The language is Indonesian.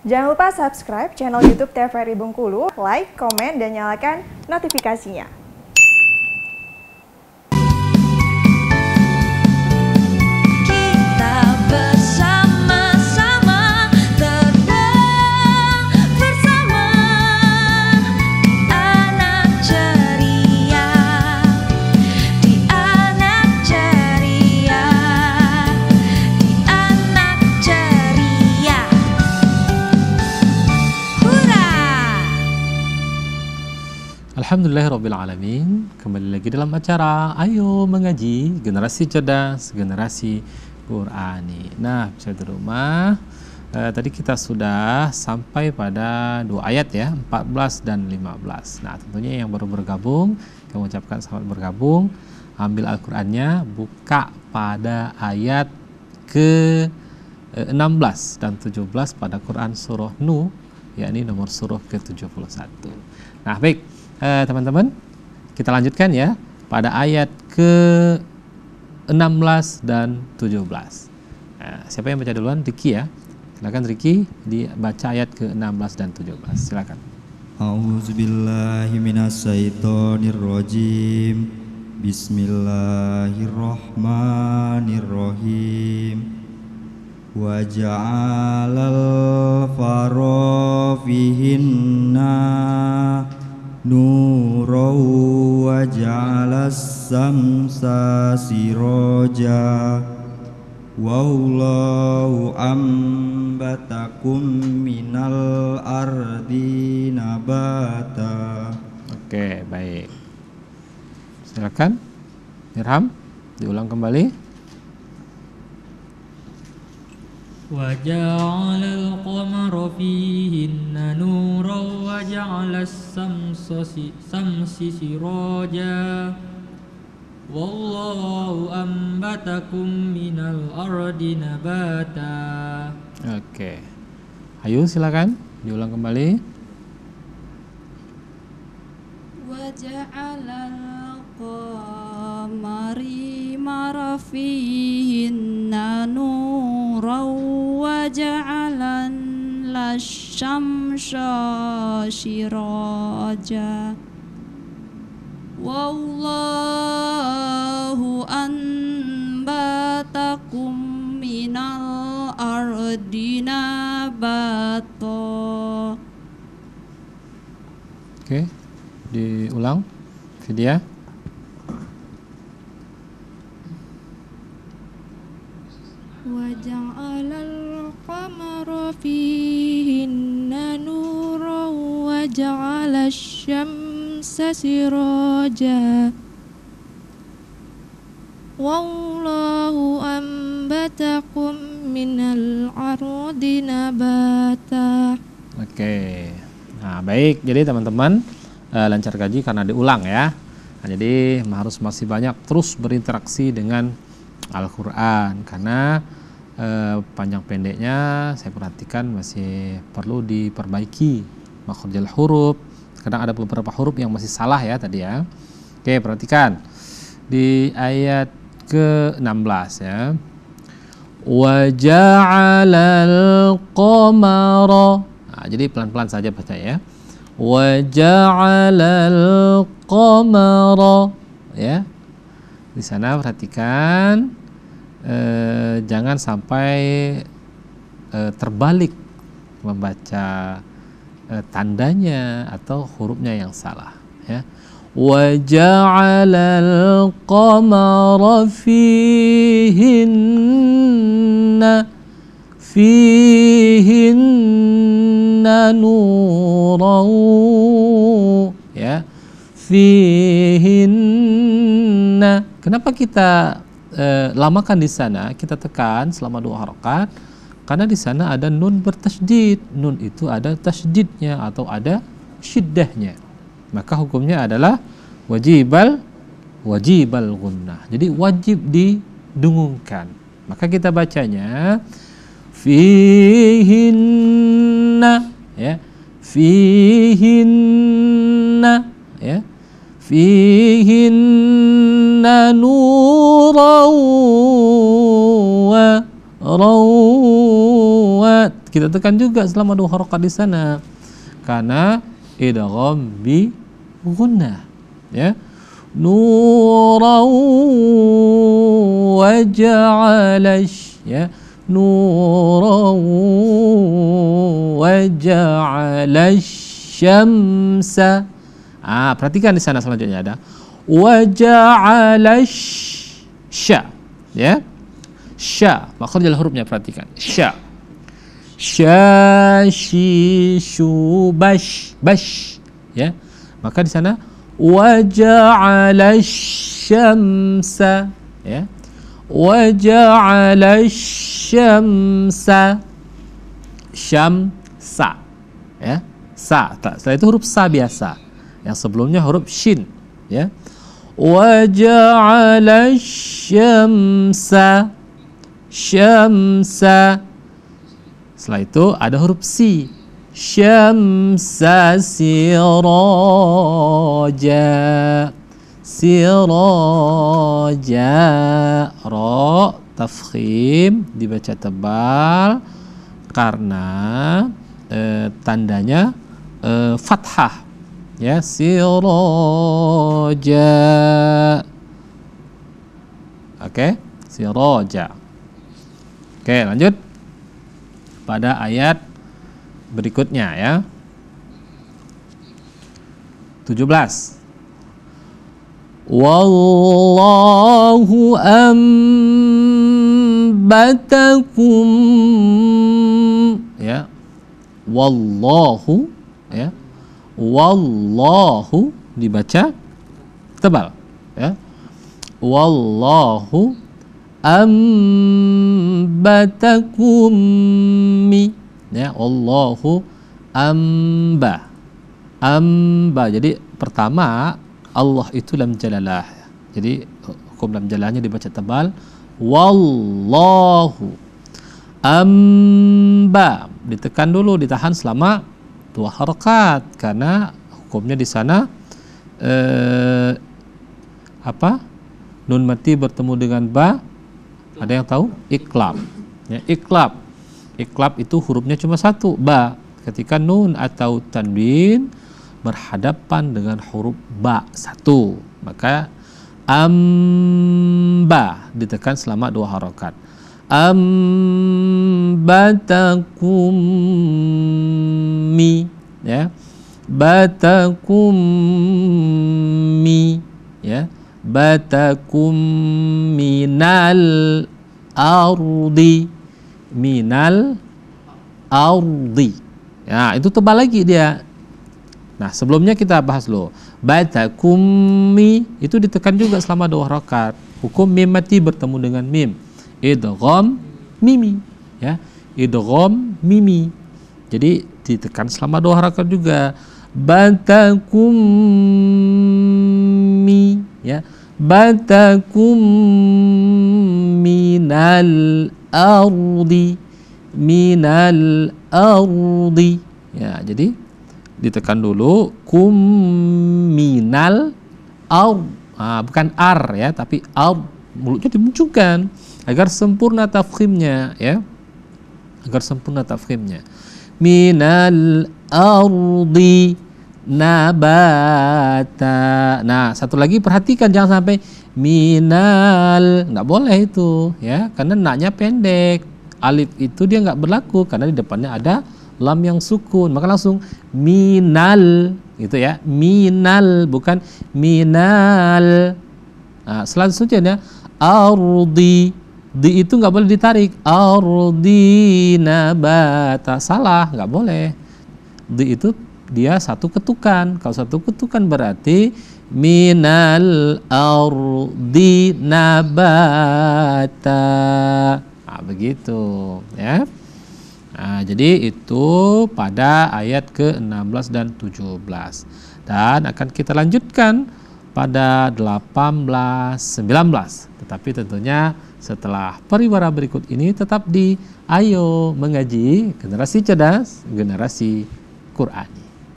Jangan lupa subscribe channel YouTube TVRI Bengkulu, like, komen, dan nyalakan notifikasinya. Alhamdulillahirrabbilalamin Kembali lagi dalam acara Ayo Mengaji Generasi Cerdas Generasi Qurani Nah, bisa di rumah eh, Tadi kita sudah sampai pada dua ayat ya 14 dan 15 Nah, tentunya yang baru bergabung Kamu ucapkan selamat bergabung Ambil Al-Qurannya Buka pada ayat ke 16 dan 17 pada Quran Surah Nuh yakni nomor surah ke-71. Nah, baik. Eh, teman-teman. Eh, kita lanjutkan ya pada ayat ke 16 dan 17. Nah, siapa yang baca duluan? Riki ya. Silakan Riki dibaca ayat ke 16 dan 17. Silakan. Auzubillahiminasyaitonirrojim Bismillahirrohmanirrohim Wajah ja'alal faro Nurul, wajahlah samsa si roja. Wawullah, wambata Ardi Nabata. Oke, baik. Silakan, irham diulang kembali. وجعل القمر فيهن نورا وجعل الشمس سراجا والله أنبتكم من الأرض نباتا Oke. Okay. Ayo silakan diulang kembali. وجعل القمر مر فيهن نورا ja'alan la syamsa Shiraja, Wallahu anbatakum minal ardi bato. Oke, diulang video Wajah فيهن نورا وجعل الشمس سراجا والله أنبتكم من Oke, nah baik. Jadi teman-teman uh, lancar gaji karena diulang ya. Nah, jadi harus masih banyak terus berinteraksi dengan Al-Quran karena Eh, panjang pendeknya saya perhatikan masih perlu diperbaiki makhrajal huruf kadang ada beberapa huruf yang masih salah ya tadi ya oke perhatikan di ayat ke-16 ya وَجَعَلَ qamara nah, jadi pelan-pelan saja baca ya وَجَعَلَ qamara ya di sana perhatikan eh, jangan sampai eh, terbalik membaca eh, tandanya atau hurufnya yang salah ya وَجَعَلَ القمر فِيهِنَّ فِيهِنَّ نُورًا ya fihinna kenapa kita e, lamakan di sana kita tekan selama dua harokat karena di sana ada nun bertasjid nun itu ada tasjidnya atau ada syiddahnya maka hukumnya adalah wajibal wajibal gunnah jadi wajib didengungkan maka kita bacanya fihinna ya fihinna ya fihinna rawa kita tekan juga selama dua harokat di sana karena idgham bi gunnah ya nuran wa ya nuran wa syamsa ah perhatikan di sana selanjutnya ada Wajalash sya ya sya makhrajal hurufnya perhatikan sya sya shi shu bash bash ya maka di sana waja'ala syamsa ya waja'ala syamsa syamsa ya sa setelah itu huruf sa biasa yang sebelumnya huruf shin ya وجعل الشمس syamsa setelah itu ada huruf si syamsa siraja siraja ro تفخيم dibaca tebal karena eh, tandanya eh, fathah ya siroja oke okay? siroja oke okay, lanjut pada ayat berikutnya ya 17 والله أنبتكم ya wallahu ya wallahu dibaca tebal ya wallahu ambatakum mi ya wallahu amba amba jadi pertama Allah itu lam jalalah ya. jadi hukum lam jalalahnya dibaca tebal wallahu amba ditekan dulu ditahan selama dua harokat karena hukumnya di sana eh, apa nun mati bertemu dengan ba ada yang tahu iklab ya iklab iklab itu hurufnya cuma satu ba ketika nun atau tanwin berhadapan dengan huruf ba satu maka amba ditekan selama dua harokat am batakum mi ya batakum mi ya batakum minal ardi minal ardi ya itu tebal lagi dia nah sebelumnya kita bahas loh batakum mi itu ditekan juga selama dua rakaat hukum mim mati bertemu dengan mim idgham mimi ya idgham mimi jadi ditekan selama dua harakat juga bantakum mi ya bantakum minal ardi minal ardi ya jadi ditekan dulu kum minal au nah, bukan ar ya tapi au mulutnya dimunculkan agar sempurna tafkhimnya ya agar sempurna tafkhimnya minal ardi nabata nah satu lagi perhatikan jangan sampai minal nggak boleh itu ya karena naknya pendek alif itu dia nggak berlaku karena di depannya ada lam yang sukun maka langsung minal gitu ya minal bukan minal nah, selanjutnya ya. ardi di itu nggak boleh ditarik ardi nabata salah nggak boleh di itu dia satu ketukan kalau satu ketukan berarti minal ardi nabata nah, begitu ya nah, jadi itu pada ayat ke-16 dan 17 dan akan kita lanjutkan pada 18 19 tetapi tentunya setelah periwara berikut ini tetap di Ayo Mengaji Generasi Cerdas, Generasi Qurani.